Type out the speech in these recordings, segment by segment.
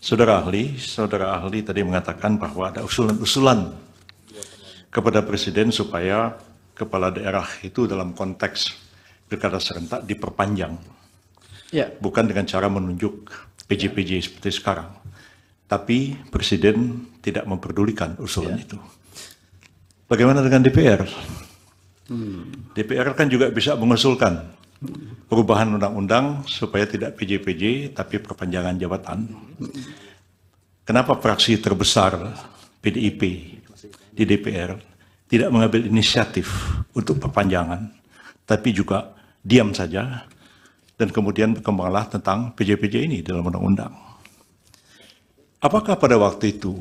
Saudara ahli, saudara ahli tadi mengatakan bahwa ada usulan-usulan kepada presiden supaya kepala daerah itu dalam konteks pilkada serentak diperpanjang. Ya. Bukan dengan cara menunjuk PJ-PJ seperti sekarang. Tapi presiden tidak memperdulikan usulan ya. itu. Bagaimana dengan DPR? Hmm. DPR kan juga bisa mengusulkan perubahan undang-undang supaya tidak pj tapi perpanjangan jabatan. Kenapa fraksi terbesar PDIP di DPR tidak mengambil inisiatif untuk perpanjangan tapi juga diam saja dan kemudian berkembanglah tentang pj ini dalam undang-undang. Apakah pada waktu itu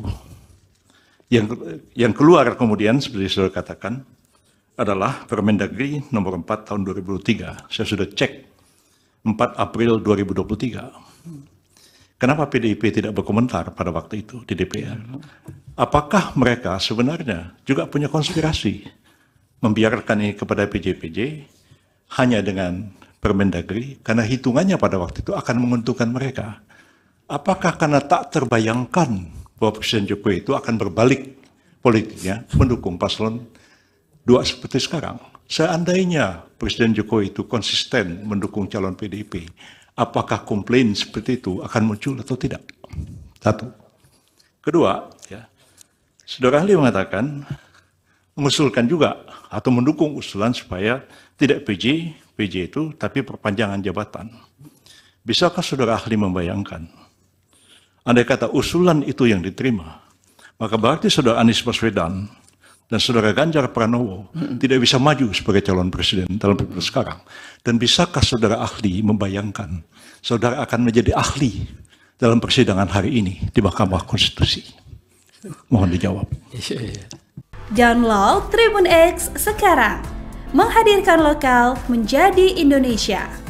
yang yang keluar kemudian seperti sudah katakan adalah Permendagri nomor 4 tahun 2003. Saya sudah cek 4 April 2023. Kenapa PDIP tidak berkomentar pada waktu itu di DPR? Apakah mereka sebenarnya juga punya konspirasi membiarkan ini kepada PJPJ hanya dengan Permendagri karena hitungannya pada waktu itu akan menguntungkan mereka. Apakah karena tak terbayangkan bahwa Presiden Jokowi itu akan berbalik politiknya mendukung paslon dua seperti sekarang, seandainya Presiden Jokowi itu konsisten mendukung calon PDIP, apakah komplain seperti itu akan muncul atau tidak? Satu. Kedua, ya, saudara ahli mengatakan mengusulkan juga atau mendukung usulan supaya tidak PJ, PJ itu tapi perpanjangan jabatan. Bisakah saudara ahli membayangkan? Andai kata usulan itu yang diterima, maka berarti saudara Anies Baswedan dan saudara Ganjar Pranowo hmm. tidak bisa maju sebagai calon presiden dalam pemilu sekarang. Dan bisakah saudara ahli membayangkan saudara akan menjadi ahli dalam persidangan hari ini di Mahkamah Konstitusi? Mohon dijawab. Download Tribun X sekarang. Menghadirkan lokal menjadi Indonesia.